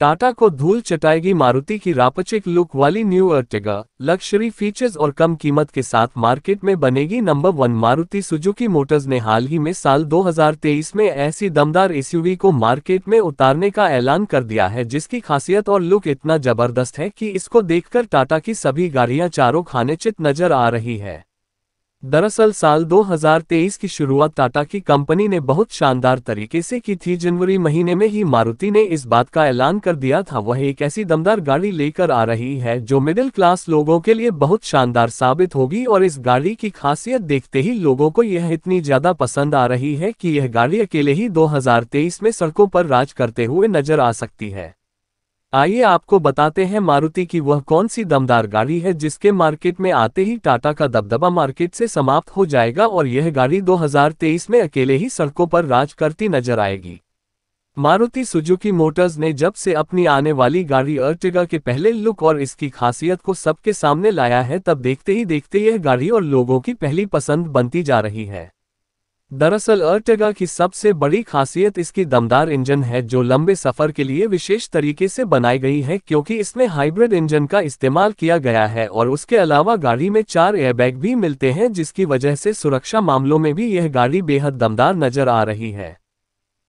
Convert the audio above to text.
टाटा को धूल चटाएगी मारुति की रापचिक लुक वाली न्यू अर्टेगा लग्जरी फीचर्स और कम कीमत के साथ मार्केट में बनेगी number one Maruti Suzuki motors ने हाल ही में साल 2023 में ऐसी दमदार एसयूवी को मार्केट में उतारने का ऐलान कर दिया है जिसकी खासियत और लुक इतना जबरदस्त है कि इसको देखकर टाटा की सभी गाड़ियां चारों खाने चित नजर आ रही है दरअसल साल 2023 की शुरुआत टाटा की कंपनी ने बहुत शानदार तरीके से की थी जनवरी महीने में ही मारुति ने इस बात का ऐलान कर दिया था वह एक ऐसी दमदार गाड़ी लेकर आ रही है जो मिडिल क्लास लोगों के लिए बहुत शानदार साबित होगी और इस गाड़ी की खासियत देखते ही लोगों को यह इतनी ज्यादा पसंद आ रही है कि यह गाड़ी अकेले ही दो में सड़कों पर राज करते हुए नजर आ सकती है आइए आपको बताते हैं मारुति की वह कौन सी दमदार गाड़ी है जिसके मार्केट में आते ही टाटा का दबदबा मार्केट से समाप्त हो जाएगा और यह गाड़ी 2023 में अकेले ही सड़कों पर राज करती नजर आएगी मारुति सुजुकी मोटर्स ने जब से अपनी आने वाली गाड़ी अर्टिगा के पहले लुक और इसकी खासियत को सबके सामने लाया है तब देखते ही देखते यह गाड़ी और लोगों की पहली पसंद बनती जा रही है दरअसल अर्टेगा की सबसे बड़ी खासियत इसकी दमदार इंजन है जो लंबे सफर के लिए विशेष तरीके से बनाई गई है क्योंकि इसमें हाइब्रिड इंजन का इस्तेमाल किया गया है और उसके अलावा गाड़ी में चार एयरबैग भी मिलते हैं जिसकी वजह से सुरक्षा मामलों में भी यह गाड़ी बेहद दमदार नजर आ रही है